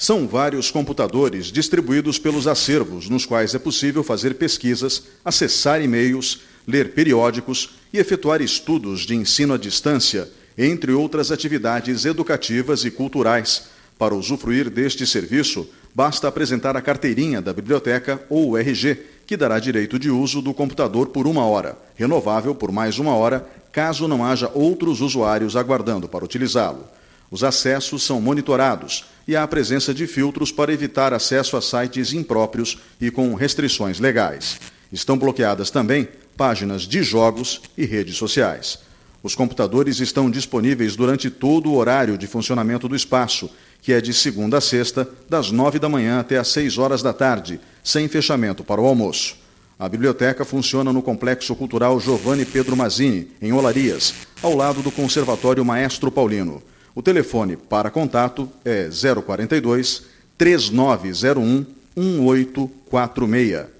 São vários computadores distribuídos pelos acervos, nos quais é possível fazer pesquisas, acessar e-mails, ler periódicos e efetuar estudos de ensino à distância, entre outras atividades educativas e culturais. Para usufruir deste serviço, basta apresentar a carteirinha da biblioteca ou RG, que dará direito de uso do computador por uma hora, renovável por mais uma hora, caso não haja outros usuários aguardando para utilizá-lo. Os acessos são monitorados e há a presença de filtros para evitar acesso a sites impróprios e com restrições legais. Estão bloqueadas também páginas de jogos e redes sociais. Os computadores estão disponíveis durante todo o horário de funcionamento do espaço, que é de segunda a sexta, das nove da manhã até às seis horas da tarde, sem fechamento para o almoço. A biblioteca funciona no Complexo Cultural Giovanni Pedro Mazzini, em Olarias, ao lado do Conservatório Maestro Paulino. O telefone para contato é 042 3901 1846.